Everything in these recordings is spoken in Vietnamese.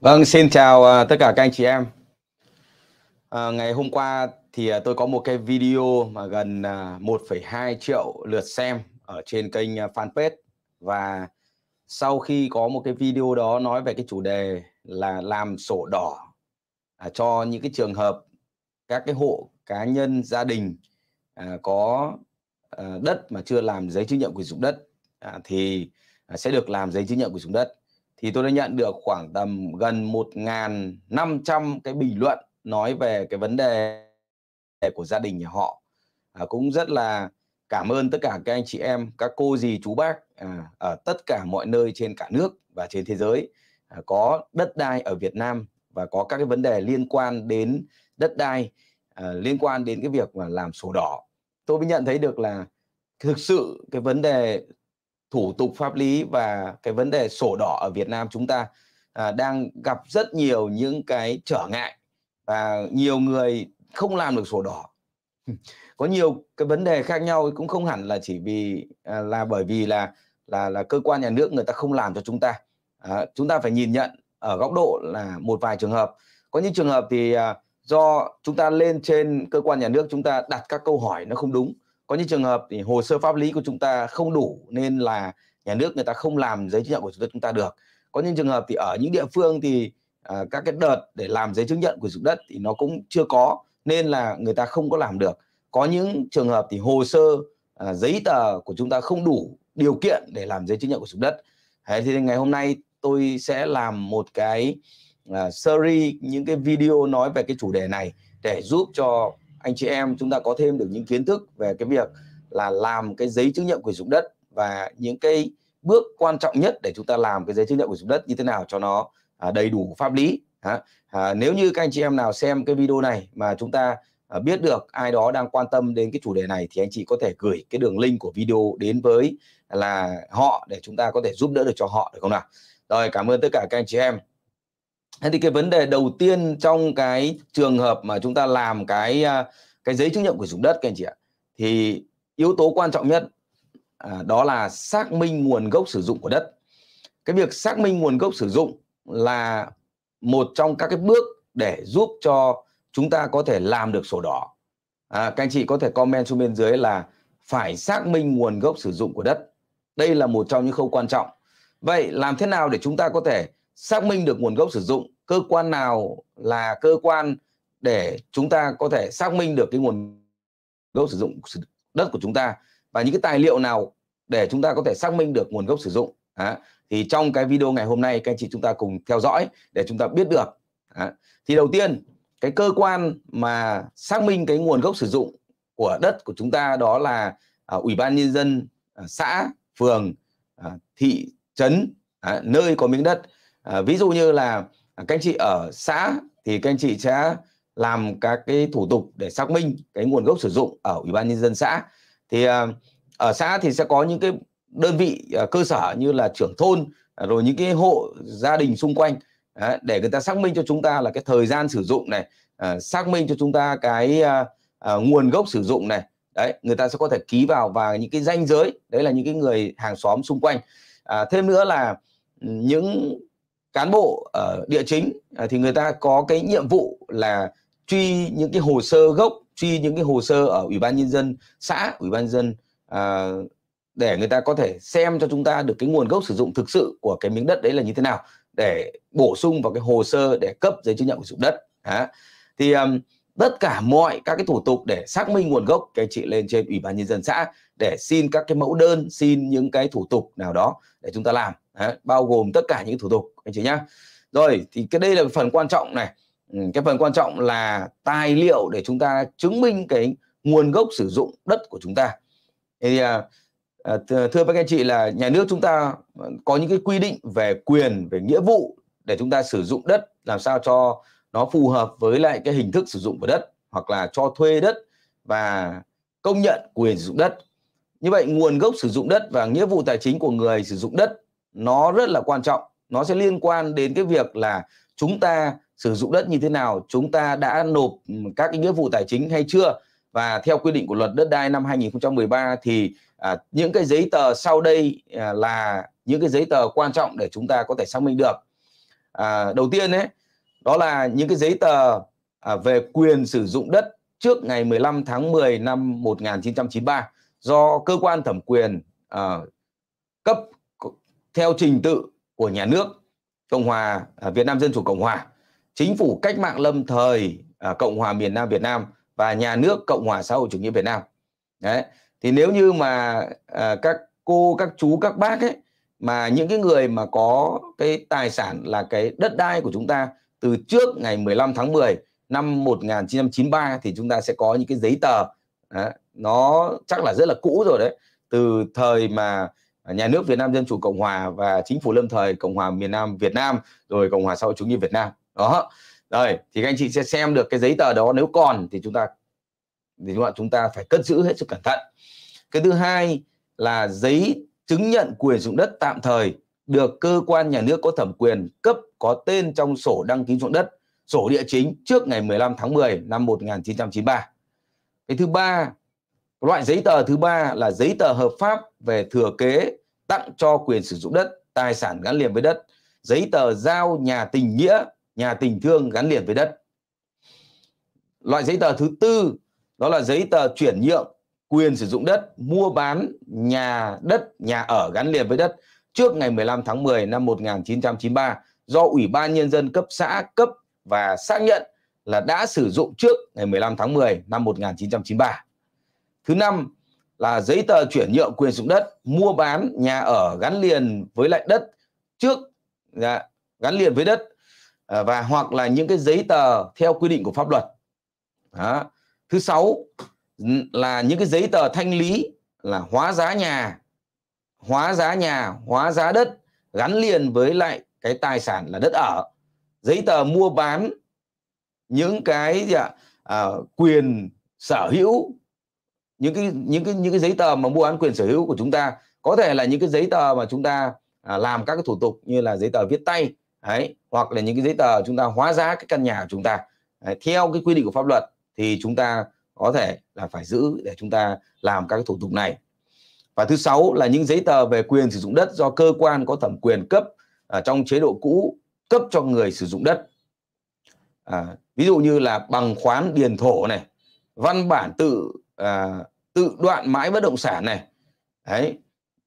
Vâng, xin chào à, tất cả các anh chị em. À, ngày hôm qua thì à, tôi có một cái video mà gần 1,2 à, triệu lượt xem ở trên kênh fanpage và sau khi có một cái video đó nói về cái chủ đề là làm sổ đỏ à, cho những cái trường hợp các cái hộ cá nhân gia đình à, có à, đất mà chưa làm giấy chứng nhận quyền sử dụng đất à, thì sẽ được làm giấy chứng nhận quyền sử dụng đất thì tôi đã nhận được khoảng tầm gần 1.500 cái bình luận nói về cái vấn đề của gia đình nhà họ à, cũng rất là cảm ơn tất cả các anh chị em các cô dì chú bác à, ở tất cả mọi nơi trên cả nước và trên thế giới à, có đất đai ở Việt Nam và có các cái vấn đề liên quan đến đất đai à, liên quan đến cái việc mà làm sổ đỏ tôi mới nhận thấy được là thực sự cái vấn đề thủ tục pháp lý và cái vấn đề sổ đỏ ở Việt Nam chúng ta à, đang gặp rất nhiều những cái trở ngại và nhiều người không làm được sổ đỏ có nhiều cái vấn đề khác nhau cũng không hẳn là chỉ vì à, là bởi vì là là là cơ quan nhà nước người ta không làm cho chúng ta à, chúng ta phải nhìn nhận ở góc độ là một vài trường hợp có những trường hợp thì à, do chúng ta lên trên cơ quan nhà nước chúng ta đặt các câu hỏi nó không đúng có những trường hợp thì hồ sơ pháp lý của chúng ta không đủ nên là nhà nước người ta không làm giấy chứng nhận của chúng ta được có những trường hợp thì ở những địa phương thì à, các cái đợt để làm giấy chứng nhận của dụng đất thì nó cũng chưa có nên là người ta không có làm được có những trường hợp thì hồ sơ à, giấy tờ của chúng ta không đủ điều kiện để làm giấy chứng nhận của dụng đất Đấy, thì ngày hôm nay tôi sẽ làm một cái uh, series những cái video nói về cái chủ đề này để giúp cho anh chị em chúng ta có thêm được những kiến thức về cái việc là làm cái giấy chứng nhận quyền sử dụng đất và những cái bước quan trọng nhất để chúng ta làm cái giấy chứng nhận quyền sử dụng đất như thế nào cho nó à, đầy đủ pháp lý à, nếu như các anh chị em nào xem cái video này mà chúng ta à, biết được ai đó đang quan tâm đến cái chủ đề này thì anh chị có thể gửi cái đường link của video đến với là họ để chúng ta có thể giúp đỡ được cho họ được không nào rồi cảm ơn tất cả các anh chị em thế thì cái vấn đề đầu tiên trong cái trường hợp mà chúng ta làm cái à, cái giấy chứng nhận quyền sử dụng đất các anh chị ạ thì yếu tố quan trọng nhất à, đó là xác minh nguồn gốc sử dụng của đất cái việc xác minh nguồn gốc sử dụng là một trong các cái bước để giúp cho chúng ta có thể làm được sổ đỏ à, các anh chị có thể comment xuống bên dưới là phải xác minh nguồn gốc sử dụng của đất đây là một trong những khâu quan trọng vậy làm thế nào để chúng ta có thể xác minh được nguồn gốc sử dụng cơ quan nào là cơ quan để chúng ta có thể xác minh được cái nguồn gốc sử dụng đất của chúng ta và những cái tài liệu nào để chúng ta có thể xác minh được nguồn gốc sử dụng à, thì trong cái video ngày hôm nay các anh chị chúng ta cùng theo dõi để chúng ta biết được à, thì đầu tiên cái cơ quan mà xác minh cái nguồn gốc sử dụng của đất của chúng ta đó là à, ủy ban nhân dân à, xã phường à, thị trấn à, nơi có miếng đất À, ví dụ như là các anh chị ở xã thì các anh chị sẽ làm các cái thủ tục để xác minh cái nguồn gốc sử dụng ở ủy ban nhân dân xã thì à, ở xã thì sẽ có những cái đơn vị à, cơ sở như là trưởng thôn rồi những cái hộ gia đình xung quanh để người ta xác minh cho chúng ta là cái thời gian sử dụng này xác minh cho chúng ta cái nguồn gốc sử dụng này đấy người ta sẽ có thể ký vào và những cái danh giới đấy là những cái người hàng xóm xung quanh thêm nữa là ừ, những cán bộ ở địa chính à, thì người ta có cái nhiệm vụ là truy những cái hồ sơ gốc truy những cái hồ sơ ở ủy ban nhân dân xã ủy ban dân à, để người ta có thể xem cho chúng ta được cái nguồn gốc sử dụng thực sự của cái miếng đất đấy là như thế nào để bổ sung vào cái hồ sơ để cấp giấy chứng nhận sử dụng đất à, thì um, tất cả mọi các cái thủ tục để xác minh nguồn gốc cái chị lên trên ủy ban nhân dân xã để xin các cái mẫu đơn xin những cái thủ tục nào đó để chúng ta làm Đấy, bao gồm tất cả những thủ tục anh chị nhá rồi thì cái đây là phần quan trọng này ừ, cái phần quan trọng là tài liệu để chúng ta chứng minh cái nguồn gốc sử dụng đất của chúng ta thì à, à, thưa các anh chị là nhà nước chúng ta ờ, có những cái quy định về quyền về nghĩa vụ để chúng ta sử dụng đất làm sao cho nó phù hợp với lại cái hình thức sử dụng của đất hoặc là cho thuê đất và công nhận quyền sử dụng đất như vậy nguồn gốc sử dụng đất và nghĩa vụ tài chính của người sử dụng đất nó rất là quan trọng nó sẽ liên quan đến cái việc là chúng ta sử dụng đất như thế nào chúng ta đã nộp các cái nghĩa vụ tài chính hay chưa và theo quy định của luật đất đai năm 2013 thì à, những cái giấy tờ sau đây à, là những cái giấy tờ quan trọng để chúng ta có thể xác minh được à, đầu tiên đấy đó là những cái giấy tờ à, về quyền sử dụng đất trước ngày 15 tháng 10 năm 1993 do cơ quan thẩm quyền à, cấp theo trình tự của nhà nước Cộng hòa à, Việt Nam Dân chủ Cộng hòa, chính phủ cách mạng lâm thời à, Cộng hòa miền Nam Việt Nam và nhà nước Cộng hòa xã hội chủ nghĩa Việt Nam. Đấy. Thì nếu như mà à, các cô, các chú, các bác ấy mà những cái người mà có cái tài sản là cái đất đai của chúng ta từ trước ngày 15 tháng 10 năm 1993 thì chúng ta sẽ có những cái giấy tờ đó, nó chắc là rất là cũ rồi đấy từ thời mà nhà nước Việt Nam Dân Chủ Cộng Hòa và chính phủ lâm thời Cộng Hòa miền Nam Việt Nam rồi Cộng Hòa sau hội chủ nghĩa Việt Nam đó rồi thì các anh chị sẽ xem được cái giấy tờ đó nếu còn thì chúng ta thì chúng ta phải cất giữ hết sức cẩn thận cái thứ hai là giấy chứng nhận quyền dụng đất tạm thời được cơ quan nhà nước có thẩm quyền cấp có tên trong sổ đăng ký dụng đất, sổ địa chính trước ngày 15 tháng 10 năm 1993. Cái thứ ba Loại giấy tờ thứ ba là giấy tờ hợp pháp về thừa kế tặng cho quyền sử dụng đất, tài sản gắn liền với đất, giấy tờ giao nhà tình nghĩa, nhà tình thương gắn liền với đất. Loại giấy tờ thứ tư đó là giấy tờ chuyển nhượng quyền sử dụng đất, mua bán nhà đất, nhà ở gắn liền với đất trước ngày 15 tháng 10 năm 1993 do Ủy ban Nhân dân cấp xã cấp và xác nhận là đã sử dụng trước ngày 15 tháng 10 năm 1993. Thứ năm là giấy tờ chuyển nhượng quyền sử dụng đất, mua bán nhà ở gắn liền với lại đất trước dạ, gắn liền với đất à, và hoặc là những cái giấy tờ theo quy định của pháp luật. Đó. Thứ sáu là những cái giấy tờ thanh lý là hóa giá nhà, hóa giá nhà, hóa giá đất gắn liền với lại cái tài sản là đất ở. Giấy tờ mua bán những cái gì ạ? À, quyền sở hữu những cái những cái những cái giấy tờ mà mua bán quyền sở hữu của chúng ta có thể là những cái giấy tờ mà chúng ta à, làm các cái thủ tục như là giấy tờ viết tay đấy hoặc là những cái giấy tờ chúng ta hóa giá cái căn nhà của chúng ta đấy, theo cái quy định của pháp luật thì chúng ta có thể là phải giữ để chúng ta làm các cái thủ tục này và thứ sáu là những giấy tờ về quyền sử dụng đất do cơ quan có thẩm quyền cấp ở à, trong chế độ cũ cấp cho người sử dụng đất à, ví dụ như là bằng khoán điền thổ này văn bản tự à, tự đoạn mãi bất động sản này đấy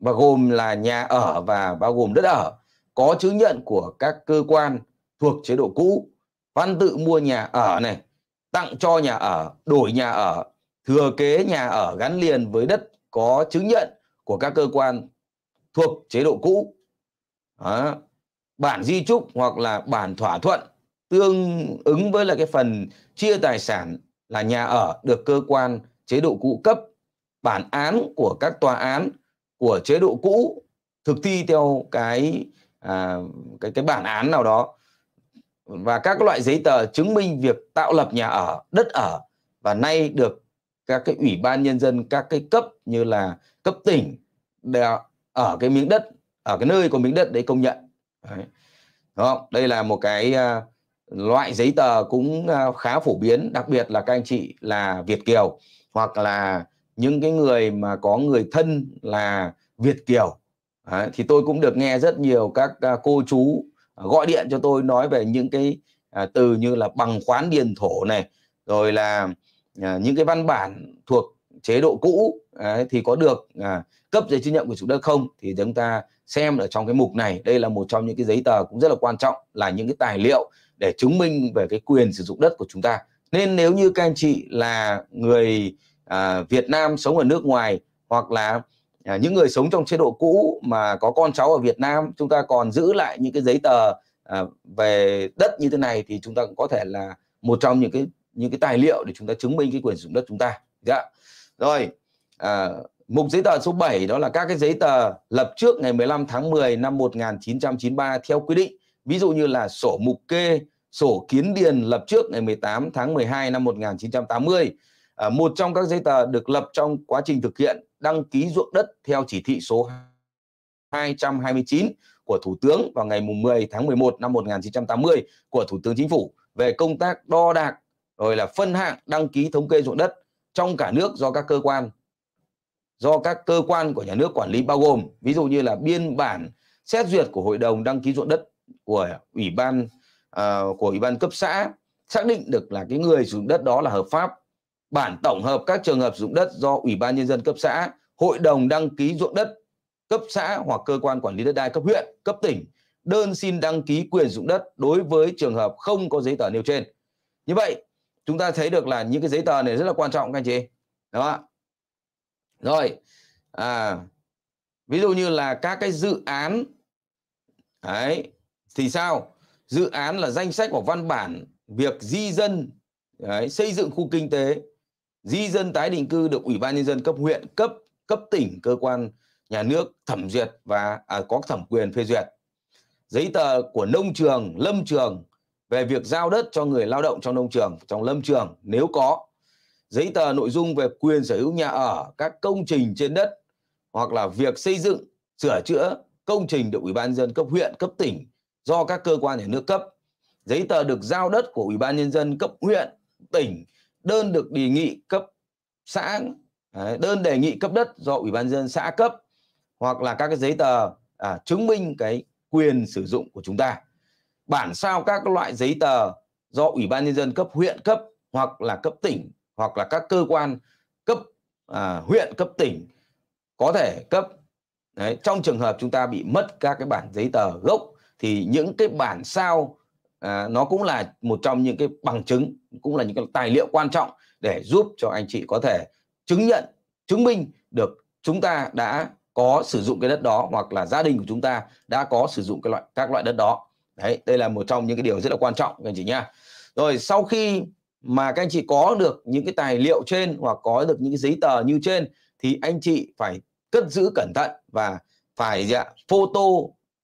và gồm là nhà ở và bao gồm đất ở có chứng nhận của các cơ quan thuộc chế độ cũ văn tự mua nhà ở này tặng cho nhà ở đổi nhà ở thừa kế nhà ở gắn liền với đất có chứng nhận của các cơ quan thuộc chế độ cũ Đó. bản di trúc hoặc là bản thỏa thuận tương ứng với là cái phần chia tài sản là nhà ở được cơ quan chế độ cũ cấp bản án của các tòa án của chế độ cũ thực thi theo cái à, cái cái bản án nào đó và các loại giấy tờ chứng minh việc tạo lập nhà ở, đất ở và nay được các cái ủy ban nhân dân các cái cấp như là cấp tỉnh đều ở cái miếng đất ở cái nơi có miếng đất đấy công nhận đấy. Đúng không? đây là một cái uh, loại giấy tờ cũng uh, khá phổ biến đặc biệt là các anh chị là Việt kiều hoặc là những cái người mà có người thân là Việt kiều Đấy, thì tôi cũng được nghe rất nhiều các à, cô chú à, gọi điện cho tôi nói về những cái à, từ như là bằng khoán điền thổ này rồi là những cái văn bản thuộc chế độ cũ ấy, thì có được cấp giấy chứng nhận của chủ đất không thì chúng ta xem ở trong cái mục này đây là một trong những cái giấy tờ cũng rất là quan trọng là những cái tài liệu để chứng minh về cái quyền sử dụng đất của chúng ta nên nếu như các anh chị là người À, Việt Nam sống ở nước ngoài hoặc là à, những người sống trong chế độ cũ mà có con cháu ở Việt Nam chúng ta còn giữ lại những cái giấy tờ à, về đất như thế này thì chúng ta cũng có thể là một trong những cái những cái tài liệu để chúng ta chứng minh cái quyền sử dụng đất chúng ta. Dạ. Rồi, à, mục giấy tờ số 7 đó là các cái giấy tờ lập trước ngày 15 tháng 10 năm 1993 theo quy định. Ví dụ như là sổ mục kê, sổ kiến điền lập trước ngày 18 tháng 12 năm 1980 Ờ, một trong các giấy tờ được lập trong quá trình thực hiện đăng ký ruộng đất theo chỉ thị số 229 của Thủ tướng vào ngày 10 tháng 11 năm 1980 của Thủ tướng Chính phủ về công tác đo đạc rồi là phân hạng đăng ký thống kê ruộng đất trong cả nước do các cơ quan do các cơ quan của nhà nước quản lý bao gồm ví dụ như là biên bản xét duyệt của hội đồng đăng ký ruộng đất của ủy ban uh, của ủy ban cấp xã xác định được là cái người sử dụng đất đó là hợp pháp bản tổng hợp các trường hợp dụng đất do Ủy ban Nhân dân cấp xã, Hội đồng đăng ký dụng đất cấp xã hoặc cơ quan quản lý đất đai cấp huyện, cấp tỉnh đơn xin đăng ký quyền dụng đất đối với trường hợp không có giấy tờ nêu trên. Như vậy, chúng ta thấy được là những cái giấy tờ này rất là quan trọng các anh chị. Đó. Rồi. À, ví dụ như là các cái dự án ấy thì sao? Dự án là danh sách của văn bản việc di dân đấy, xây dựng khu kinh tế di dân tái định cư được ủy ban nhân dân cấp huyện cấp cấp tỉnh cơ quan nhà nước thẩm duyệt và à, có thẩm quyền phê duyệt giấy tờ của nông trường lâm trường về việc giao đất cho người lao động trong nông trường trong lâm trường nếu có giấy tờ nội dung về quyền sở hữu nhà ở các công trình trên đất hoặc là việc xây dựng sửa chữa công trình được ủy ban nhân dân cấp huyện cấp tỉnh do các cơ quan nhà nước cấp giấy tờ được giao đất của ủy ban nhân dân cấp huyện tỉnh đơn được đề nghị cấp xã đơn đề nghị cấp đất do ủy ban dân xã cấp hoặc là các cái giấy tờ à, chứng minh cái quyền sử dụng của chúng ta bản sao các loại giấy tờ do ủy ban nhân dân cấp huyện cấp hoặc là cấp tỉnh hoặc là các cơ quan cấp à, huyện cấp tỉnh có thể cấp Đấy, trong trường hợp chúng ta bị mất các cái bản giấy tờ gốc thì những cái bản sao à, nó cũng là một trong những cái bằng chứng cũng là những cái tài liệu quan trọng để giúp cho anh chị có thể chứng nhận chứng minh được chúng ta đã có sử dụng cái đất đó hoặc là gia đình của chúng ta đã có sử dụng cái loại các loại đất đó đấy đây là một trong những cái điều rất là quan trọng anh chị nhá rồi sau khi mà các anh chị có được những cái tài liệu trên hoặc có được những cái giấy tờ như trên thì anh chị phải cất giữ cẩn thận và phải dạ, photo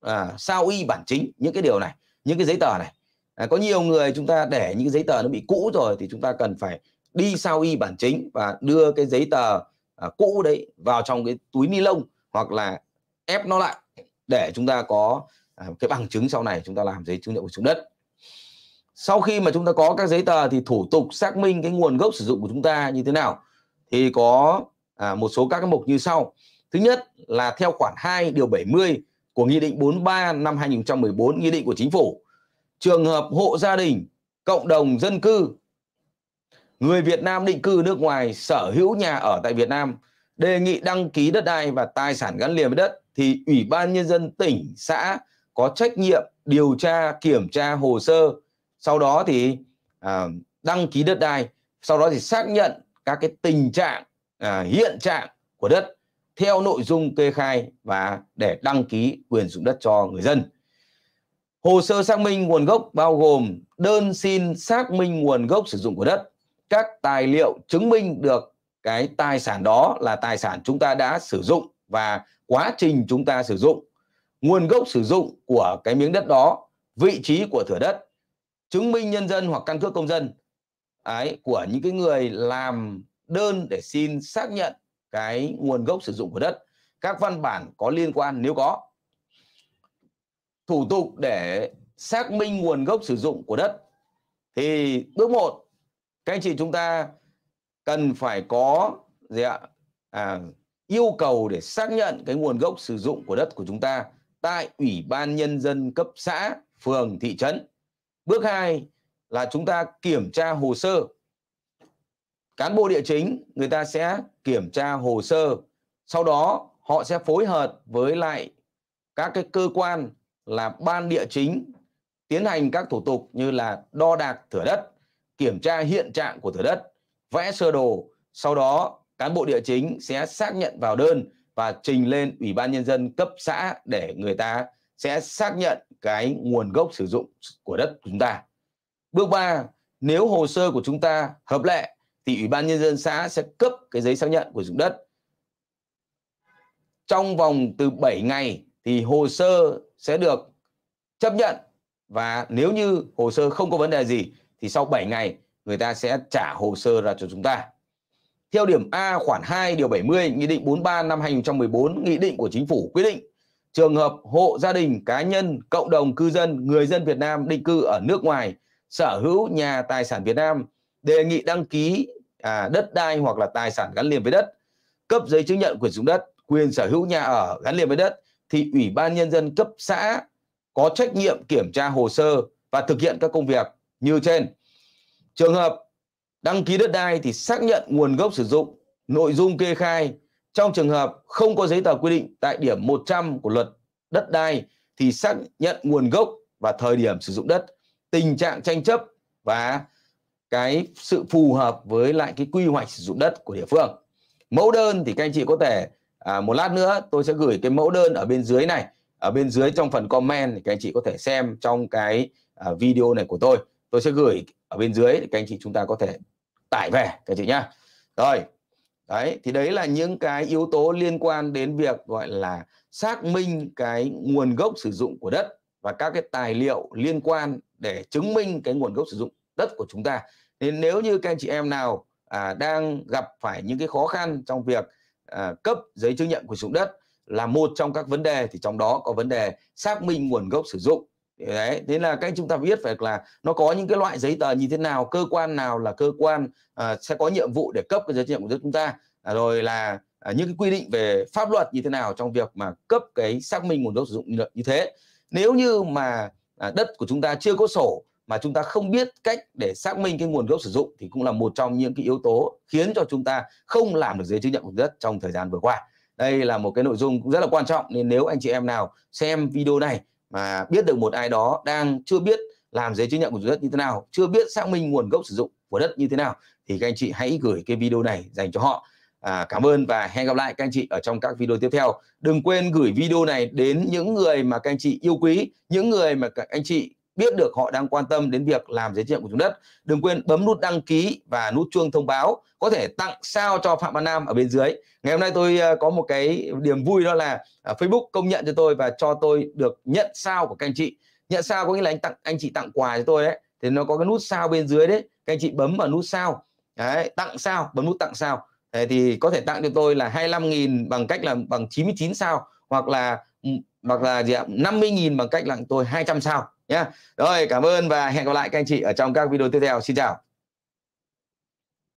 à, sao y bản chính những cái điều này những cái giấy tờ này à, có nhiều người chúng ta để những giấy tờ nó bị cũ rồi thì chúng ta cần phải đi sao y bản chính và đưa cái giấy tờ à, cũ đấy vào trong cái túi ni lông hoặc là ép nó lại để chúng ta có à, cái bằng chứng sau này chúng ta làm giấy chứng nhận quyền sử dụng đất sau khi mà chúng ta có các giấy tờ thì thủ tục xác minh cái nguồn gốc sử dụng của chúng ta như thế nào thì có à, một số các cái mục như sau thứ nhất là theo khoản 2 điều 70 của nghị định 43 năm 2014 nghị định của chính phủ trường hợp hộ gia đình, cộng đồng dân cư, người Việt Nam định cư nước ngoài sở hữu nhà ở tại Việt Nam đề nghị đăng ký đất đai và tài sản gắn liền với đất thì Ủy ban Nhân dân tỉnh, xã có trách nhiệm điều tra, kiểm tra hồ sơ, sau đó thì à, đăng ký đất đai, sau đó thì xác nhận các cái tình trạng, à, hiện trạng của đất theo nội dung kê khai và để đăng ký quyền sử dụng đất cho người dân. Hồ sơ xác minh nguồn gốc bao gồm đơn xin xác minh nguồn gốc sử dụng của đất, các tài liệu chứng minh được cái tài sản đó là tài sản chúng ta đã sử dụng và quá trình chúng ta sử dụng, nguồn gốc sử dụng của cái miếng đất đó, vị trí của thửa đất, chứng minh nhân dân hoặc căn cước công dân ấy của những cái người làm đơn để xin xác nhận cái nguồn gốc sử dụng của đất, các văn bản có liên quan nếu có thủ tục để xác minh nguồn gốc sử dụng của đất thì bước một các anh chị chúng ta cần phải có gì ạ à, yêu cầu để xác nhận cái nguồn gốc sử dụng của đất của chúng ta tại ủy ban nhân dân cấp xã phường thị trấn bước hai là chúng ta kiểm tra hồ sơ cán bộ địa chính người ta sẽ kiểm tra hồ sơ sau đó họ sẽ phối hợp với lại các cái cơ quan là ban địa chính tiến hành các thủ tục như là đo đạc thửa đất, kiểm tra hiện trạng của thửa đất, vẽ sơ đồ, sau đó cán bộ địa chính sẽ xác nhận vào đơn và trình lên Ủy ban nhân dân cấp xã để người ta sẽ xác nhận cái nguồn gốc sử dụng của đất của chúng ta. Bước 3, nếu hồ sơ của chúng ta hợp lệ thì Ủy ban nhân dân xã sẽ cấp cái giấy xác nhận của dụng đất. Trong vòng từ 7 ngày thì hồ sơ sẽ được chấp nhận và nếu như hồ sơ không có vấn đề gì thì sau 7 ngày người ta sẽ trả hồ sơ ra cho chúng ta. Theo điểm A khoản 2 điều 70 Nghị định 43 năm 2014 Nghị định của Chính phủ quy định trường hợp hộ gia đình cá nhân cộng đồng cư dân người dân Việt Nam định cư ở nước ngoài sở hữu nhà tài sản Việt Nam đề nghị đăng ký à, đất đai hoặc là tài sản gắn liền với đất cấp giấy chứng nhận quyền sử dụng đất quyền sở hữu nhà ở gắn liền với đất thì Ủy ban Nhân dân cấp xã có trách nhiệm kiểm tra hồ sơ và thực hiện các công việc như trên. Trường hợp đăng ký đất đai thì xác nhận nguồn gốc sử dụng, nội dung kê khai. Trong trường hợp không có giấy tờ quy định tại điểm 100 của luật đất đai thì xác nhận nguồn gốc và thời điểm sử dụng đất, tình trạng tranh chấp và cái sự phù hợp với lại cái quy hoạch sử dụng đất của địa phương. Mẫu đơn thì các anh chị có thể à, một lát nữa tôi sẽ gửi cái mẫu đơn ở bên dưới này ở bên dưới trong phần comment thì các anh chị có thể xem trong cái à, video này của tôi tôi sẽ gửi ở bên dưới để các anh chị chúng ta có thể tải về các anh chị nhá rồi đấy thì đấy là những cái yếu tố liên quan đến việc gọi là xác minh cái nguồn gốc sử dụng của đất và các cái tài liệu liên quan để chứng minh cái nguồn gốc sử dụng đất của chúng ta nên nếu như các anh chị em nào à, đang gặp phải những cái khó khăn trong việc À, cấp giấy chứng nhận quyền sử dụng đất là một trong các vấn đề thì trong đó có vấn đề xác minh nguồn gốc sử dụng đấy thế là các chúng ta biết phải là nó có những cái loại giấy tờ như thế nào cơ quan nào là cơ quan à, sẽ có nhiệm vụ để cấp cái giấy chứng nhận của chúng ta à, rồi là à, những cái quy định về pháp luật như thế nào trong việc mà cấp cái xác minh nguồn gốc sử dụng như thế nếu như mà à, đất của chúng ta chưa có sổ mà chúng ta không biết cách để xác minh cái nguồn gốc sử dụng thì cũng là một trong những cái yếu tố khiến cho chúng ta không làm được giấy chứng nhận quyền đất trong thời gian vừa qua. Đây là một cái nội dung cũng rất là quan trọng nên nếu anh chị em nào xem video này mà biết được một ai đó đang chưa biết làm giấy chứng nhận quyền đất như thế nào, chưa biết xác minh nguồn gốc sử dụng của đất như thế nào thì các anh chị hãy gửi cái video này dành cho họ. À, cảm ơn và hẹn gặp lại các anh chị ở trong các video tiếp theo. Đừng quên gửi video này đến những người mà các anh chị yêu quý, những người mà các anh chị biết được họ đang quan tâm đến việc làm giấy chứng nhận của chúng đất. Đừng quên bấm nút đăng ký và nút chuông thông báo, có thể tặng sao cho Phạm Văn Nam ở bên dưới. Ngày hôm nay tôi ờ, có một cái điểm vui đó là ờ, Facebook công nhận cho tôi và cho tôi được nhận sao của các anh chị. Nhận sao có nghĩa là anh tặng anh chị tặng quà cho tôi đấy. Thì nó có cái nút sao bên dưới đấy, các anh chị bấm vào nút sao. Đấy, tặng sao, bấm nút tặng sao. Đấy, thì có thể tặng cho tôi là 25.000 bằng cách là bằng 99 sao hoặc là ừ, hoặc là gì ạ? 50.000 bằng cách là tôi 200 sao nhé rồi cảm ơn và hẹn gặp lại các anh chị ở trong các video tiếp theo xin chào